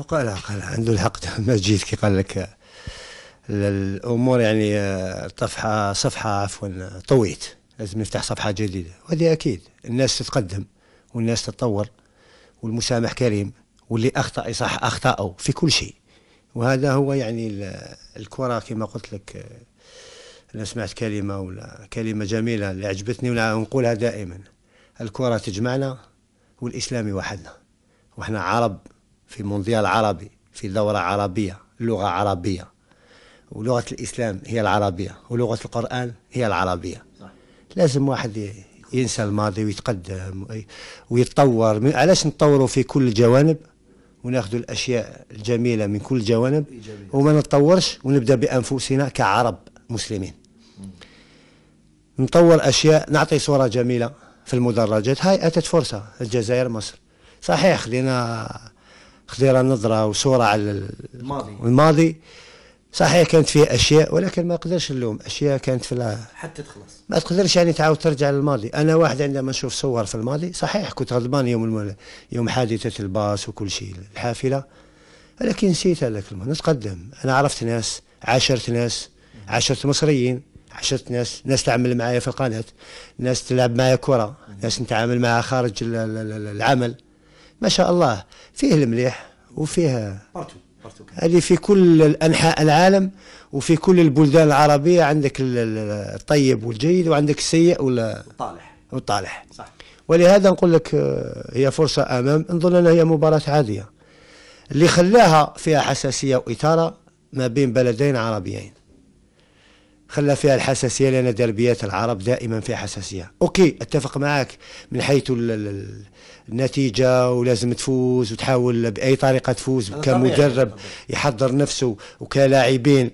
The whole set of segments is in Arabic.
قال قال عنده الحق ما جيت كي قال لك الامور يعني طفحه صفحه عفوا طويت لازم نفتح صفحه جديده وهذه اكيد الناس تتقدم والناس تتطور والمسامح كريم واللي اخطا يصح اخطاه في كل شيء وهذا هو يعني الكره كما قلت لك انا سمعت كلمه ولا كلمه جميله اللي عجبتني ونقولها دائما الكره تجمعنا والاسلام يوحدنا وحنا عرب في مونديال عربي في دورة عربية لغة عربية ولغة الإسلام هي العربية ولغة القرآن هي العربية صح. لازم واحد ينسى الماضي ويتقدم ويتطور علاش نتطوروا في كل الجوانب وناخذوا الأشياء الجميلة من كل الجوانب وما نتطورش ونبدأ بأنفسنا كعرب مسلمين نطور أشياء نعطي صورة جميلة في المدرجات هاي أتت فرصة الجزائر مصر صحيح خلينا خذينا نظره وصوره على الماضي الماضي صحيح كانت فيه اشياء ولكن ما نقدرش نلوم اشياء كانت في حتى تخلص ما تقدرش يعني تعاود ترجع للماضي انا واحد عندما نشوف صور في الماضي صحيح كنت غضبان يوم المل... يوم حادثه الباص وكل شيء الحافله ولكن نسيت هذاك نتقدم انا عرفت ناس عاشرت ناس عاشرت مصريين عاشرت ناس ناس تعمل معايا في القناه ناس تلعب معايا كره ناس نتعامل معها خارج العمل ما شاء الله فيه المليح وفيها بارتو اللي في كل انحاء العالم وفي كل البلدان العربيه عندك الطيب والجيد وعندك السيء ولا الطالح والطالح صح ولهذا نقول لك آه، هي فرصه امام نظن انها هي مباراه عاديه اللي خلاها فيها حساسيه واثاره ما بين بلدين عربيين خلى فيها الحساسيه لان دربيات العرب دائما في حساسيه اوكي اتفق معك من حيث النتيجه ولازم تفوز وتحاول باي طريقه تفوز كمدرب يحضر نفسه وكلاعبين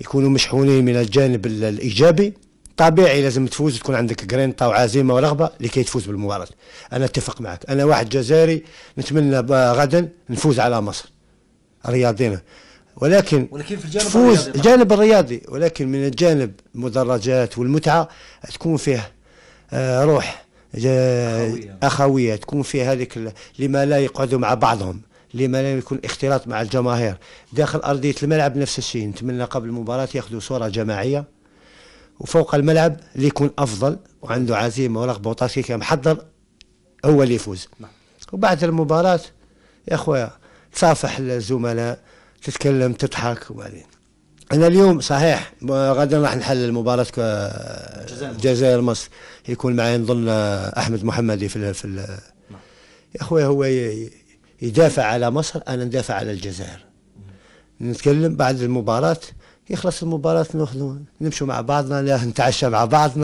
يكونوا مشحونين من الجانب الايجابي طبيعي لازم تفوز وتكون عندك جرينتا وعزيمه ورغبه لكي تفوز بالمباراه انا اتفق معك انا واحد جزائري نتمنى غدا نفوز على مصر رياضينا ولكن, ولكن في الجانب تفوز الرياضي الجانب الرياضي ولكن من الجانب المدرجات والمتعه تكون فيه آه، روح آه، أخوية. اخويه تكون فيه هذيك لما لا يقعدوا مع بعضهم لما لا يكون اختلاط مع الجماهير داخل ارضيه الملعب نفس الشيء نتمنى قبل المباراه ياخذوا صوره جماعيه وفوق الملعب اللي يكون افضل وعنده عزيمه ورغبه وطاكتيك محضر هو اللي يفوز نعم. وبعد المباراه يا اخويا تصافح الزملاء تتكلم تضحك وبعدين انا اليوم صحيح غدا راح نحلل مباراه الجزائر مصر يكون معي نظن احمد محمدي في في يا اخويا هو يدافع على مصر انا ندافع على الجزائر نتكلم بعد المباراه يخلص المباراه ناخذ نمشوا مع بعضنا نتعشى مع بعضنا